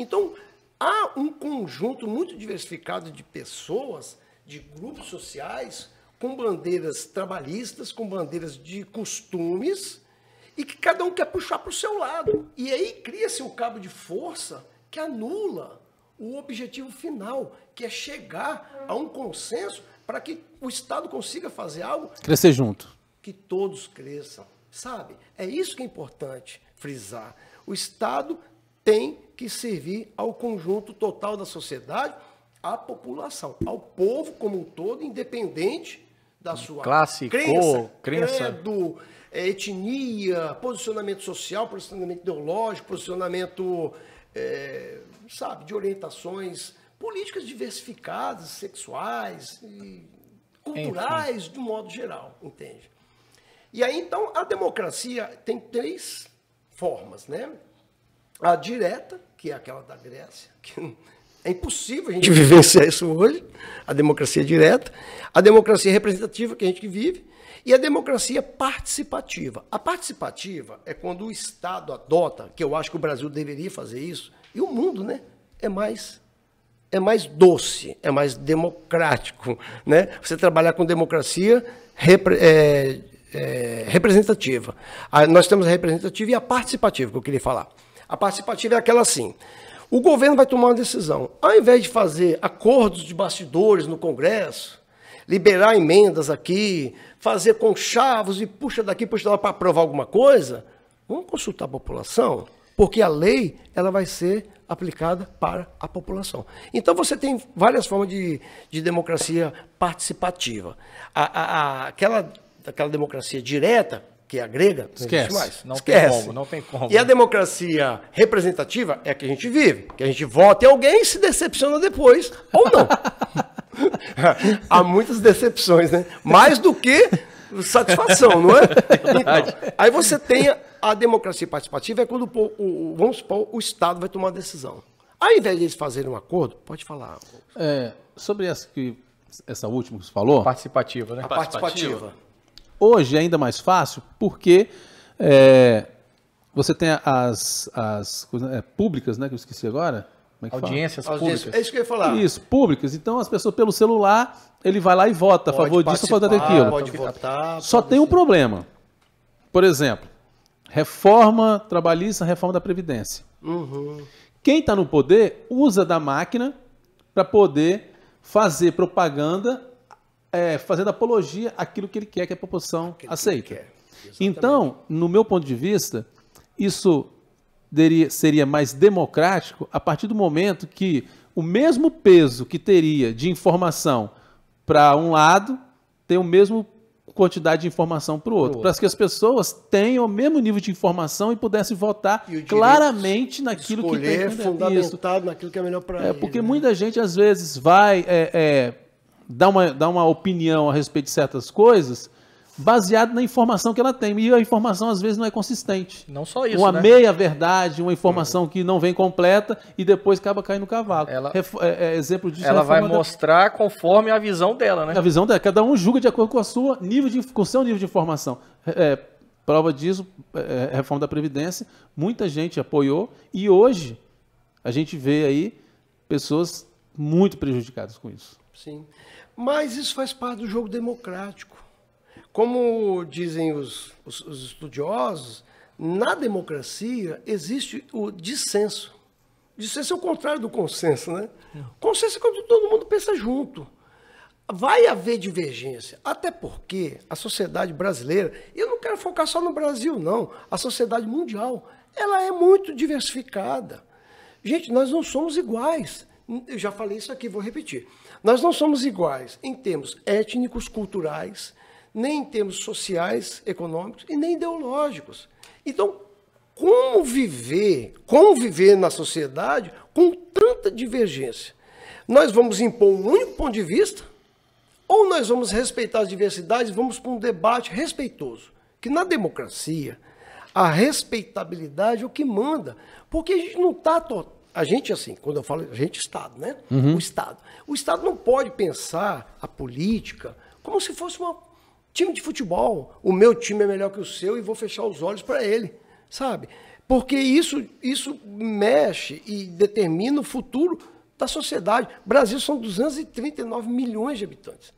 Então, há um conjunto muito diversificado de pessoas, de grupos sociais, com bandeiras trabalhistas, com bandeiras de costumes, e que cada um quer puxar para o seu lado. E aí cria-se um cabo de força que anula o objetivo final, que é chegar a um consenso para que o Estado consiga fazer algo. Crescer junto. Que todos cresçam, sabe? É isso que é importante frisar. O Estado tem que servir ao conjunto total da sociedade, à população, ao povo como um todo, independente da sua classe, crença, cor, crença. credo, eh, etnia, posicionamento social, posicionamento ideológico, posicionamento, é, sabe, de orientações políticas diversificadas, sexuais, culturais, Enfim. de um modo geral, entende? E aí, então, a democracia tem três formas, né? a direta, que é aquela da Grécia, que é impossível a gente vivenciar isso hoje, a democracia direta, a democracia representativa que a gente vive e a democracia participativa. A participativa é quando o Estado adota, que eu acho que o Brasil deveria fazer isso, e o mundo, né, é mais é mais doce, é mais democrático, né? Você trabalhar com democracia repre, é, é, representativa. nós temos a representativa e a participativa que eu queria falar. A participativa é aquela assim. O governo vai tomar uma decisão. Ao invés de fazer acordos de bastidores no Congresso, liberar emendas aqui, fazer conchavos e puxa daqui, puxa lá para aprovar alguma coisa, vamos consultar a população, porque a lei ela vai ser aplicada para a população. Então você tem várias formas de, de democracia participativa. A, a, a, aquela, aquela democracia direta, que é a grega, não esquece, mais. Não esquece. tem como, não tem como. E a né? democracia representativa é a que a gente vive, que a gente vota e alguém se decepciona depois, ou não. Há muitas decepções, né? Mais do que satisfação, não é? é então, aí você tem a democracia participativa, é quando, o, o, vamos supor, o Estado vai tomar a decisão. Ao invés de eles fazerem um acordo, pode falar. É, sobre essa, que, essa última que você falou... Participativa, né? A participativa. participativa Hoje é ainda mais fácil porque é, você tem as, as coisas é, públicas, né? Que eu esqueci agora. É Audiências fala? públicas. É isso que eu ia falar. Isso, públicas. Então as pessoas pelo celular, ele vai lá e vota pode a favor disso ou a favor daquilo. Pode votar. Só pode tem ser. um problema. Por exemplo, reforma trabalhista, reforma da Previdência. Uhum. Quem está no poder usa da máquina para poder fazer propaganda é, fazendo apologia àquilo que ele quer que a população aquilo aceite. Que então, no meu ponto de vista, isso deria, seria mais democrático a partir do momento que o mesmo peso que teria de informação para um lado tem o mesmo quantidade de informação para o outro, para que as pessoas tenham o mesmo nível de informação e pudessem votar claramente naquilo que tem é fundamentado Isso. naquilo que é melhor para é, Porque né? muita gente às vezes vai é, é, dá uma, dá uma opinião a respeito de certas coisas baseado na informação que ela tem. E a informação às vezes não é consistente. Não só isso. Uma né? meia verdade, uma informação que não vem completa e depois acaba caindo no cavalo. Ela, é, é, é exemplo disso. Ela é vai mostrar da... conforme a visão dela, né? A visão dela. Cada um julga de acordo com a sua nível de, com o seu nível de informação. É, é prova disso, é, reforma da Previdência, muita gente apoiou e hoje a gente vê aí pessoas muito prejudicados com isso. Sim. Mas isso faz parte do jogo democrático. Como dizem os, os, os estudiosos, na democracia existe o dissenso. Dissenso é o contrário do consenso, né? É. Consenso é quando todo mundo pensa junto. Vai haver divergência, até porque a sociedade brasileira, eu não quero focar só no Brasil, não, a sociedade mundial, ela é muito diversificada. Gente, nós não somos iguais. Eu já falei isso aqui, vou repetir. Nós não somos iguais em termos étnicos, culturais, nem em termos sociais, econômicos e nem ideológicos. Então, como viver, como viver na sociedade com tanta divergência? Nós vamos impor um único ponto de vista ou nós vamos respeitar as diversidades e vamos para um debate respeitoso? Que na democracia, a respeitabilidade é o que manda, porque a gente não está a gente, assim, quando eu falo a gente, Estado, né? Uhum. O Estado. O Estado não pode pensar a política como se fosse um time de futebol. O meu time é melhor que o seu e vou fechar os olhos para ele, sabe? Porque isso, isso mexe e determina o futuro da sociedade. O Brasil são 239 milhões de habitantes.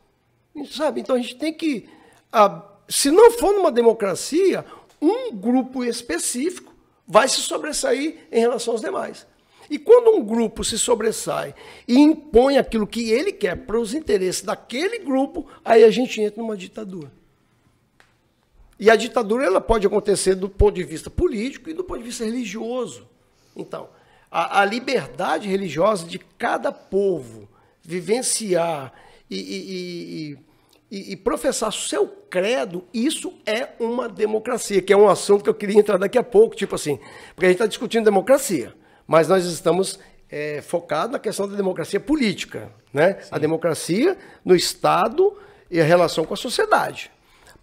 Sabe? Então a gente tem que. A, se não for numa democracia, um grupo específico vai se sobressair em relação aos demais. E quando um grupo se sobressai e impõe aquilo que ele quer para os interesses daquele grupo, aí a gente entra numa ditadura. E a ditadura ela pode acontecer do ponto de vista político e do ponto de vista religioso. Então, a, a liberdade religiosa de cada povo vivenciar e, e, e e, e, professar seu credo, isso é uma democracia, que é um assunto que eu queria entrar daqui a pouco, tipo assim, porque a gente está discutindo democracia mas nós estamos é, focados na questão da democracia política, né? Sim. A democracia no Estado e a relação com a sociedade,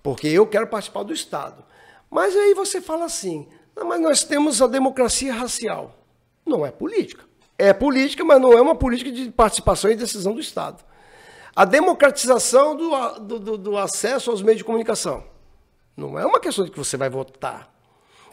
porque eu quero participar do Estado. Mas aí você fala assim, mas nós temos a democracia racial. Não é política. É política, mas não é uma política de participação e decisão do Estado. A democratização do, do, do acesso aos meios de comunicação. Não é uma questão de que você vai votar.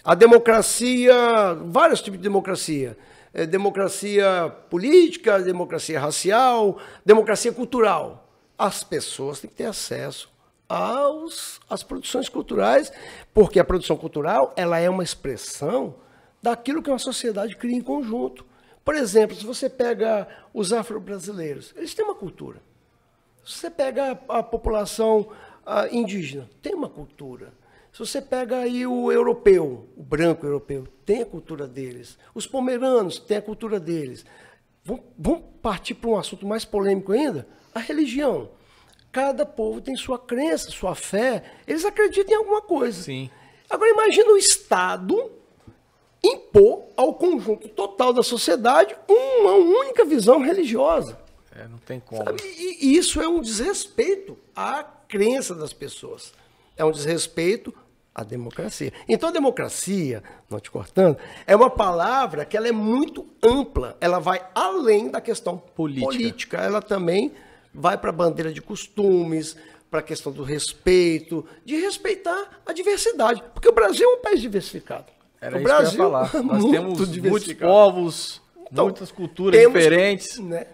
A democracia, vários tipos de democracia. É, democracia política, democracia racial, democracia cultural. As pessoas têm que ter acesso aos, às produções culturais, porque a produção cultural ela é uma expressão daquilo que uma sociedade cria em conjunto. Por exemplo, se você pega os afro-brasileiros, eles têm uma cultura. Se você pega a, a população a, ah, indígena, tem uma cultura. Se você pega aí o europeu, o branco europeu, tem a cultura deles. Os pomeranos têm a cultura deles. Vamos, vamos partir para um assunto mais polêmico ainda? A religião. Cada povo tem sua crença, sua fé. Eles acreditam em alguma coisa. Sim. Agora imagina o Estado impor ao conjunto total da sociedade uma única visão religiosa. É, não tem como. E isso é um desrespeito à crença das pessoas. É um desrespeito a democracia. Então, a democracia, não te cortando, é uma palavra que ela é muito ampla. Ela vai além da questão política. política. Ela também vai para a bandeira de costumes, para a questão do respeito, de respeitar a diversidade. Porque o Brasil é um país diversificado. Era o Brasil falar. É Nós temos muitos povos, então, muitas culturas temos, diferentes. Né,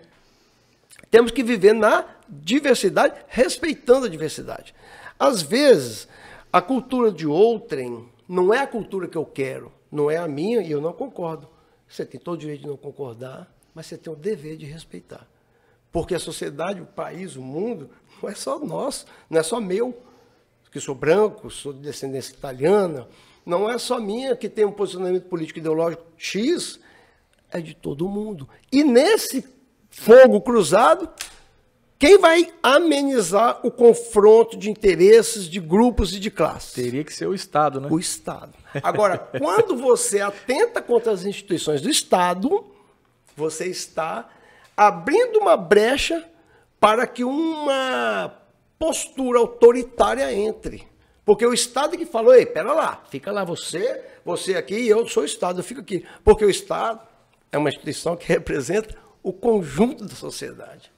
temos que viver na diversidade, respeitando a diversidade. Às vezes a cultura de outrem não é a cultura que eu quero, não é a minha e eu não concordo. Você tem todo o direito de não concordar, mas você tem o dever de respeitar. Porque a sociedade, o país, o mundo, não é só nosso, não é só meu, que sou branco, sou de descendência italiana, não é só minha que tem um posicionamento político ideológico X, é de todo mundo. E nesse fogo cruzado, quem vai amenizar o confronto de interesses, de grupos e de classes? Teria que ser o Estado, né? O Estado. Agora, quando você atenta contra as instituições do Estado, você está abrindo uma brecha para que uma postura autoritária entre. Porque o Estado é que falou, ei, pera lá, fica lá você, você aqui e eu sou o Estado, eu fico aqui. Porque o Estado é uma instituição que representa o conjunto da sociedade.